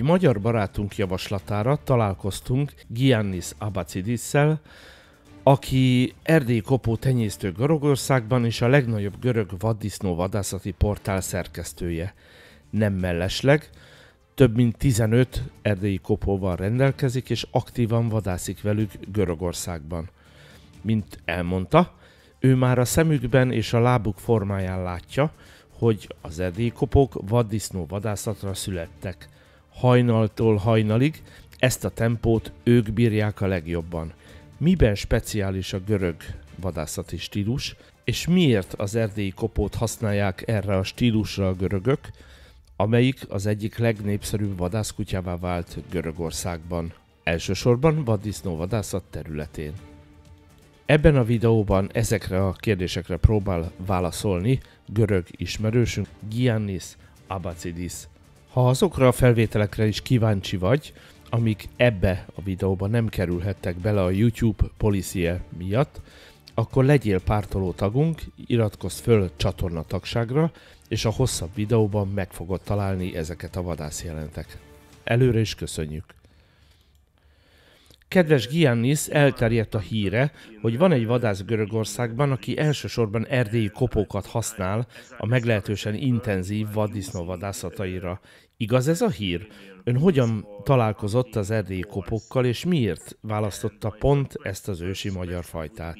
Egy magyar barátunk javaslatára találkoztunk Giannis Abacidisszel, aki Erdély kopó tenyésztő Görögországban és a legnagyobb görög vaddisznó vadászati portál szerkesztője. Nem mellesleg, több mint 15 erdélyi kopóval rendelkezik és aktívan vadászik velük Görögországban. Mint elmondta, ő már a szemükben és a lábuk formáján látja, hogy az erdélyi kopók vaddisznó vadászatra születtek hajnaltól hajnalig, ezt a tempót ők bírják a legjobban. Miben speciális a görög vadászati stílus, és miért az erdélyi kopót használják erre a stílusra a görögök, amelyik az egyik legnépszerűbb vadászkutyává vált Görögországban, elsősorban vaddisznó vadászat területén. Ebben a videóban ezekre a kérdésekre próbál válaszolni görög ismerősünk Giannis Abacidis, ha azokra a felvételekre is kíváncsi vagy, amik ebbe a videóba nem kerülhettek bele a YouTube policie miatt, akkor legyél pártoló tagunk, iratkozz föl csatorna tagságra, és a hosszabb videóban meg fogod találni ezeket a jelentek. Előre is köszönjük! Kedves Giannis, elterjedt a híre, hogy van egy vadász Görögországban, aki elsősorban erdélyi kopókat használ a meglehetősen intenzív vaddisznó vadászataira. Igaz ez a hír? Ön hogyan találkozott az erdélyi kopokkal, és miért választotta pont ezt az ősi magyar fajtát?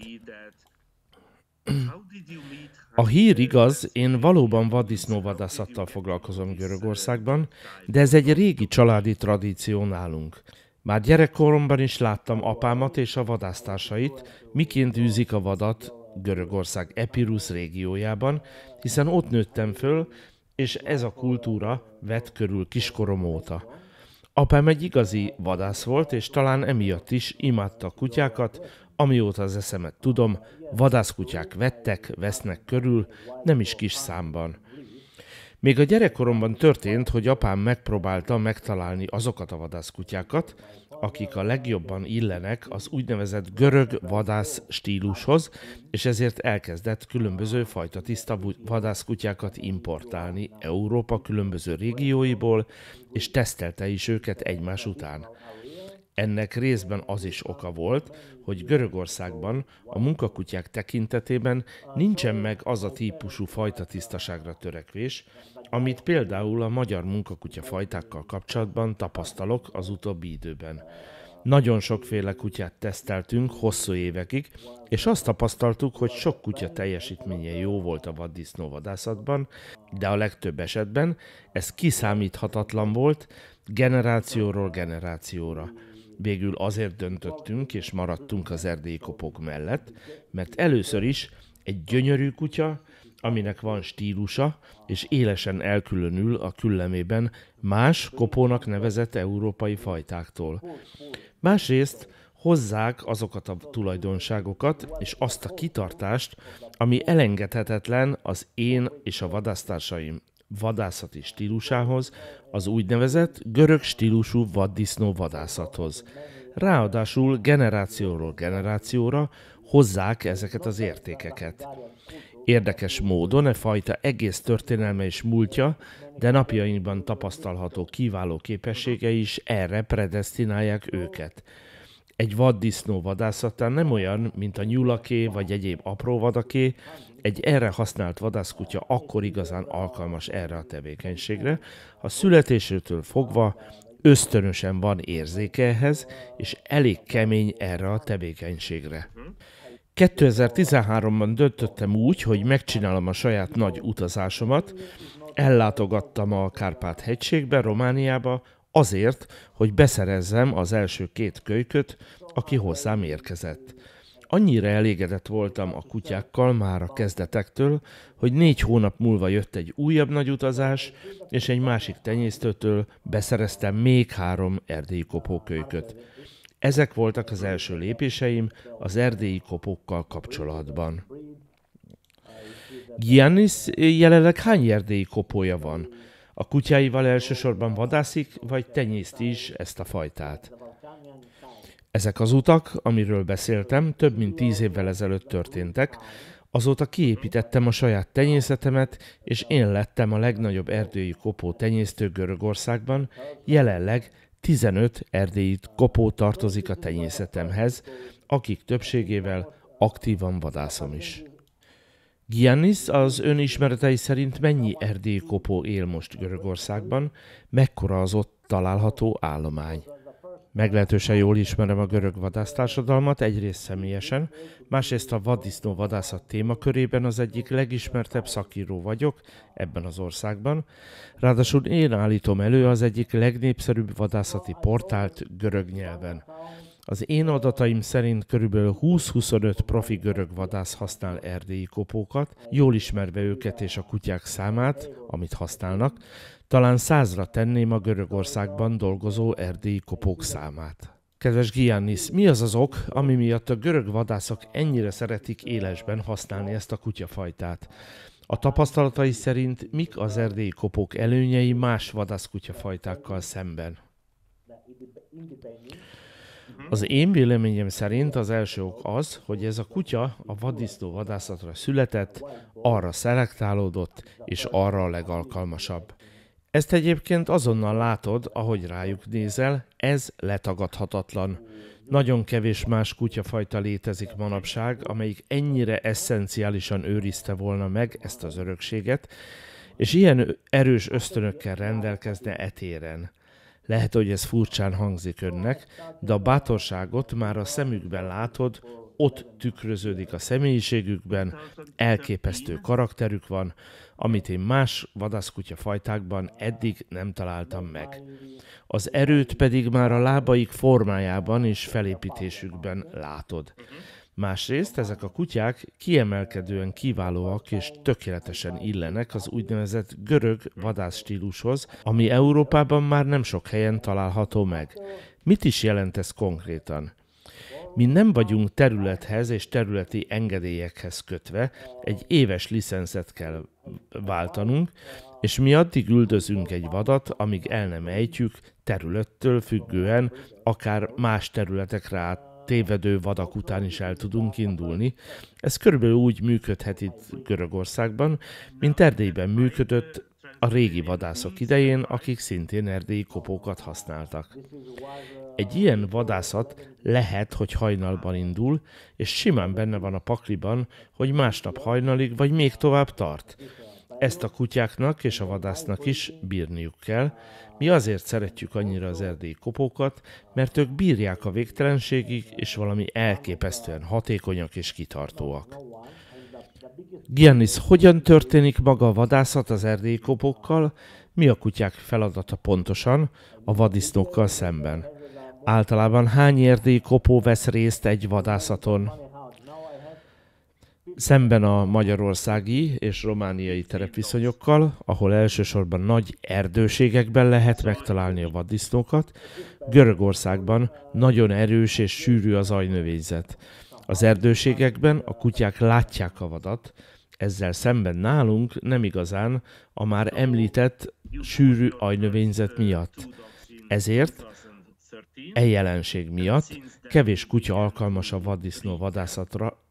A hír igaz, én valóban vaddisznóvadászattal foglalkozom Görögországban, de ez egy régi családi tradíció nálunk. Már gyerekkoromban is láttam apámat és a vadásztársait, miként űzik a vadat Görögország Epirus régiójában, hiszen ott nőttem föl, és ez a kultúra vett körül kiskorom óta. Apám egy igazi vadász volt, és talán emiatt is imádta kutyákat, amióta az eszemet tudom, vadászkutyák vettek, vesznek körül, nem is kis számban. Még a gyerekkoromban történt, hogy apám megpróbálta megtalálni azokat a vadászkutyákat, akik a legjobban illenek az úgynevezett görög vadász stílushoz, és ezért elkezdett különböző fajta tiszta vadászkutyákat importálni Európa különböző régióiból, és tesztelte is őket egymás után. Ennek részben az is oka volt, hogy Görögországban a munkakutyák tekintetében nincsen meg az a típusú fajta tisztaságra törekvés, amit például a magyar munkakutya fajtákkal kapcsolatban tapasztalok az utóbbi időben. Nagyon sokféle kutyát teszteltünk hosszú évekig, és azt tapasztaltuk, hogy sok kutya teljesítménye jó volt a vaddisznóvadászatban, de a legtöbb esetben ez kiszámíthatatlan volt generációról generációra. Végül azért döntöttünk, és maradtunk az erdélyi kopog mellett, mert először is egy gyönyörű kutya, aminek van stílusa, és élesen elkülönül a küllemében más kopónak nevezett európai fajtáktól. Másrészt hozzák azokat a tulajdonságokat és azt a kitartást, ami elengedhetetlen az én és a vadásztársaim vadászati stílusához, az úgynevezett görög stílusú vaddisznó vadászathoz. Ráadásul generációról generációra hozzák ezeket az értékeket. Érdekes módon e fajta egész történelme és múltja, de napjainkban tapasztalható kiváló képességei is erre predestinálják őket – egy vaddisznó vadászatán nem olyan, mint a nyulaké vagy egyéb apró vadaké, egy erre használt vadászkutya akkor igazán alkalmas erre a tevékenységre, A születésétől fogva ösztönösen van érzéke ehhez, és elég kemény erre a tevékenységre. 2013-ban döntöttem úgy, hogy megcsinálom a saját nagy utazásomat, ellátogattam a Kárpát-hegységbe, Romániába, azért, hogy beszerezzem az első két kölyköt, aki hozzám érkezett. Annyira elégedett voltam a kutyákkal már a kezdetektől, hogy négy hónap múlva jött egy újabb nagy utazás, és egy másik tenyésztőtől beszereztem még három erdélyi kopókölyköt. Ezek voltak az első lépéseim az erdélyi kopókkal kapcsolatban. Giannis jelenleg hány erdélyi kopója van? A kutyáival elsősorban vadászik, vagy tenyészti is ezt a fajtát. Ezek az utak, amiről beszéltem, több mint tíz évvel ezelőtt történtek, Azóta kiépítettem a saját tenyészetemet, és én lettem a legnagyobb erdélyi kopó tenyésztő Görögországban. Jelenleg 15 erdélyi kopó tartozik a tenyészetemhez, akik többségével aktívan vadászom is. Giannis az önismeretei szerint mennyi erdélyi kopó él most Görögországban, mekkora az ott található állomány. Meglehetősen jól ismerem a görög vadásztársadalmat, egyrészt személyesen, másrészt a vaddisznó vadászat témakörében az egyik legismertebb szakíró vagyok ebben az országban. Ráadásul én állítom elő az egyik legnépszerűbb vadászati portált görög nyelven. Az én adataim szerint kb. 20-25 profi görög vadász használ erdélyi kopókat, jól ismerve őket és a kutyák számát, amit használnak, talán százra tenném a Görögországban dolgozó erdélyi kopók számát. Kedves Giannis, mi az az ok, ami miatt a görög vadászok ennyire szeretik élesben használni ezt a kutyafajtát? A tapasztalatai szerint mik az erdélyi kopók előnyei más vadászkutyafajtákkal szemben? Mhm. Az én véleményem szerint az első ok az, hogy ez a kutya a vaddisznó vadászatra született, arra szelektálódott, és arra a legalkalmasabb. Ezt egyébként azonnal látod, ahogy rájuk nézel, ez letagadhatatlan. Nagyon kevés más kutyafajta létezik manapság, amelyik ennyire eszenciálisan őrizte volna meg ezt az örökséget, és ilyen erős ösztönökkel rendelkezne etéren. Lehet, hogy ez furcsán hangzik önnek, de a bátorságot már a szemükben látod, ott tükröződik a személyiségükben, elképesztő karakterük van, amit én más vadászkutya fajtákban eddig nem találtam meg. Az erőt pedig már a lábaik formájában és felépítésükben látod. Másrészt ezek a kutyák kiemelkedően kiválóak és tökéletesen illenek az úgynevezett görög vadászstílushoz, ami Európában már nem sok helyen található meg. Mit is jelent ez konkrétan? Mi nem vagyunk területhez és területi engedélyekhez kötve, egy éves licenszet kell váltanunk, és mi addig üldözünk egy vadat, amíg el nem ejtjük területtől függően, akár más területekre át tévedő vadak után is el tudunk indulni. Ez körülbelül úgy működhet itt Görögországban, mint Erdélyben működött a régi vadászok idején, akik szintén erdélyi kopókat használtak. Egy ilyen vadászat lehet, hogy hajnalban indul, és simán benne van a pakliban, hogy másnap hajnalig, vagy még tovább tart. Ezt a kutyáknak és a vadásznak is bírniuk kell. Mi azért szeretjük annyira az erdélyi kopókat, mert ők bírják a végtelenségig, és valami elképesztően hatékonyak és kitartóak. Giannis, hogyan történik maga a vadászat az erdélyi kopókkal? Mi a kutyák feladata pontosan a vadisznókkal szemben? Általában hány erdélyi kopó vesz részt egy vadászaton? Szemben a magyarországi és romániai terepviszonyokkal, ahol elsősorban nagy erdőségekben lehet megtalálni a vaddisznókat, Görögországban nagyon erős és sűrű az ajnövényzet. Az erdőségekben a kutyák látják a vadat, ezzel szemben nálunk nem igazán a már említett sűrű ajnövényzet miatt. Ezért e jelenség miatt kevés kutya alkalmas a vaddisznó vadászatra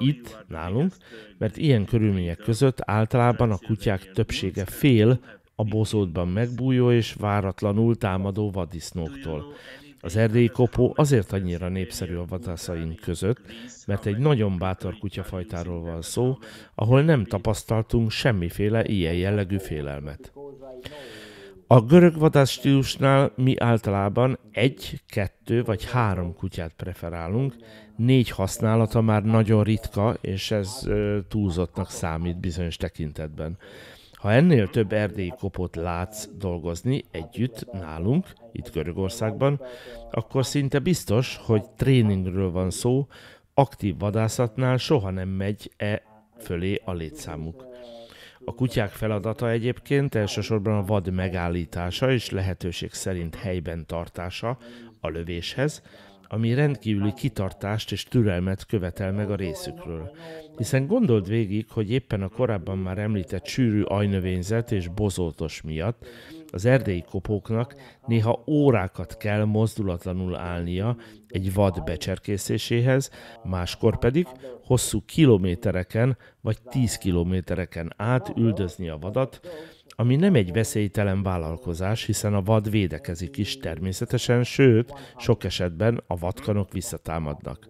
itt, nálunk, mert ilyen körülmények között általában a kutyák többsége fél a bozótban megbújó és váratlanul támadó vaddisznóktól. Az erdélyi kopó azért annyira népszerű a vadászaink között, mert egy nagyon bátor kutyafajtáról van szó, ahol nem tapasztaltunk semmiféle ilyen jellegű félelmet. A görög vadász stílusnál mi általában egy, kettő vagy három kutyát preferálunk, négy használata már nagyon ritka, és ez túlzottnak számít bizonyos tekintetben. Ha ennél több erdélyi kopót látsz dolgozni együtt nálunk, itt Görögországban, akkor szinte biztos, hogy tréningről van szó, aktív vadászatnál soha nem megy e fölé a létszámuk. A kutyák feladata egyébként elsősorban a vad megállítása és lehetőség szerint helyben tartása a lövéshez, ami rendkívüli kitartást és türelmet követel meg a részükről. Hiszen gondold végig, hogy éppen a korábban már említett sűrű ajnövényzet és bozótos miatt az erdélyi kopóknak néha órákat kell mozdulatlanul állnia egy vad becserkészéséhez, máskor pedig hosszú kilométereken vagy tíz kilométereken át üldözni a vadat, ami nem egy veszélytelen vállalkozás, hiszen a vad védekezik is természetesen, sőt, sok esetben a vadkanok visszatámadnak.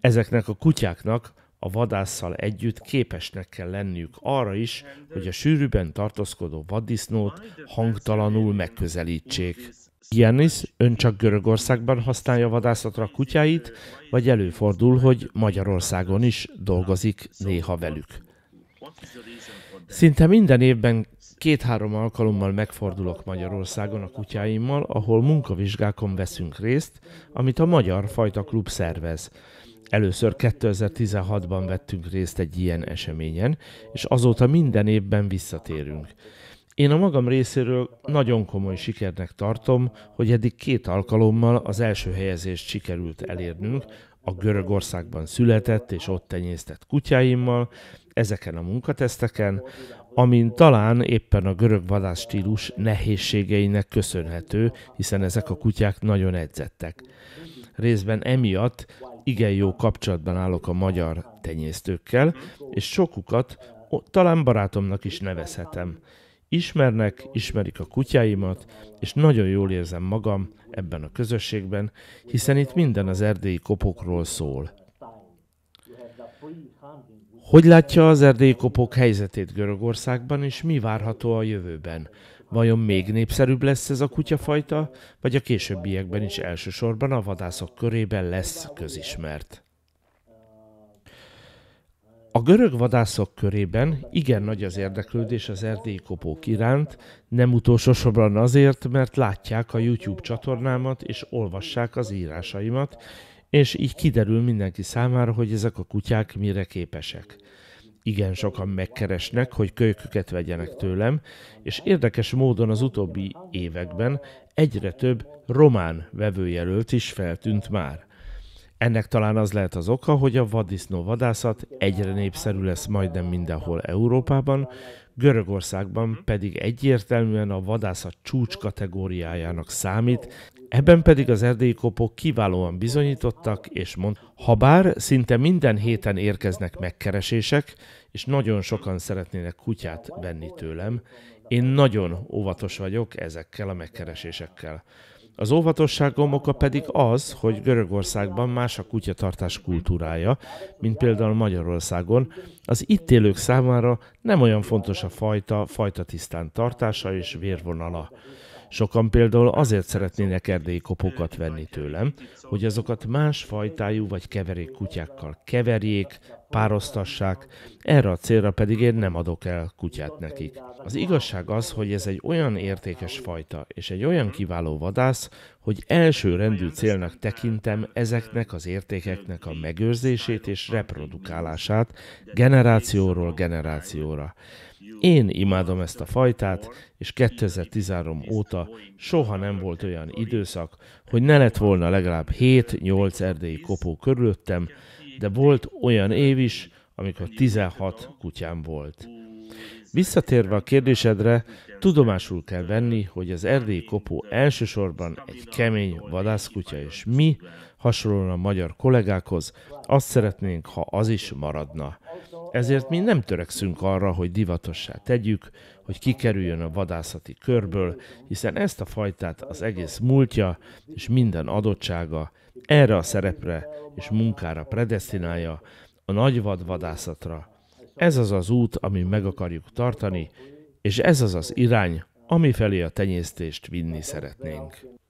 Ezeknek a kutyáknak a vadásszal együtt képesnek kell lenniük arra is, hogy a sűrűben tartózkodó vaddisznót hangtalanul megközelítsék. Janis ön csak Görögországban használja vadászatra a kutyáit, vagy előfordul, hogy Magyarországon is dolgozik néha velük. Szinte minden évben két-három alkalommal megfordulok Magyarországon a kutyáimmal, ahol munkavizsgákon veszünk részt, amit a Magyar Fajta Klub szervez. Először 2016-ban vettünk részt egy ilyen eseményen, és azóta minden évben visszatérünk. Én a magam részéről nagyon komoly sikernek tartom, hogy eddig két alkalommal az első helyezést sikerült elérnünk, a Görögországban született és ott tenyésztett kutyáimmal, ezeken a munkateszteken, amin talán éppen a görög vadász stílus nehézségeinek köszönhető, hiszen ezek a kutyák nagyon edzettek. Részben emiatt igen jó kapcsolatban állok a magyar tenyésztőkkel, és sokukat talán barátomnak is nevezhetem. Ismernek, ismerik a kutyáimat, és nagyon jól érzem magam ebben a közösségben, hiszen itt minden az erdélyi kopokról szól. Hogy látja az erdélyi kopok helyzetét Görögországban, és mi várható a jövőben? Vajon még népszerűbb lesz ez a kutyafajta, vagy a későbbiekben is elsősorban a vadászok körében lesz közismert? A görög vadászok körében igen nagy az érdeklődés az erdélyi kopók iránt, nem utolsó sorban azért, mert látják a YouTube csatornámat és olvassák az írásaimat, és így kiderül mindenki számára, hogy ezek a kutyák mire képesek igen sokan megkeresnek, hogy kölyköket vegyenek tőlem, és érdekes módon az utóbbi években egyre több román vevőjelölt is feltűnt már. Ennek talán az lehet az oka, hogy a vadisznó vadászat egyre népszerű lesz majdnem mindenhol Európában, Görögországban pedig egyértelműen a vadászat csúcs kategóriájának számít, Ebben pedig az erdélyi kopók kiválóan bizonyítottak, és mond, bár szinte minden héten érkeznek megkeresések, és nagyon sokan szeretnének kutyát venni tőlem, én nagyon óvatos vagyok ezekkel a megkeresésekkel. Az óvatosságom oka pedig az, hogy Görögországban más a kutyatartás kultúrája, mint például Magyarországon. Az itt élők számára nem olyan fontos a fajta, fajta tisztán tartása és vérvonala. Sokan például azért szeretnének erdélyi kopókat venni tőlem, hogy azokat más fajtájú vagy keverék kutyákkal keverjék, pároztassák, erre a célra pedig én nem adok el kutyát nekik. Az igazság az, hogy ez egy olyan értékes fajta, és egy olyan kiváló vadász, hogy első rendű célnak tekintem ezeknek az értékeknek a megőrzését és reprodukálását generációról generációra. Én imádom ezt a fajtát, és 2013 óta soha nem volt olyan időszak, hogy ne lett volna legalább 7-8 erdélyi kopó körülöttem, de volt olyan év is, amikor 16 kutyám volt. Visszatérve a kérdésedre, tudomásul kell venni, hogy az erdélyi kopó elsősorban egy kemény vadászkutya, és mi, hasonlóan a magyar kollégákhoz, azt szeretnénk, ha az is maradna. Ezért mi nem törekszünk arra, hogy divatossá tegyük, hogy kikerüljön a vadászati körből, hiszen ezt a fajtát az egész múltja és minden adottsága erre a szerepre és munkára predestinálja, a nagyvad vadászatra. Ez az az út, ami meg akarjuk tartani, és ez az az irány, ami felé a tenyésztést vinni szeretnénk.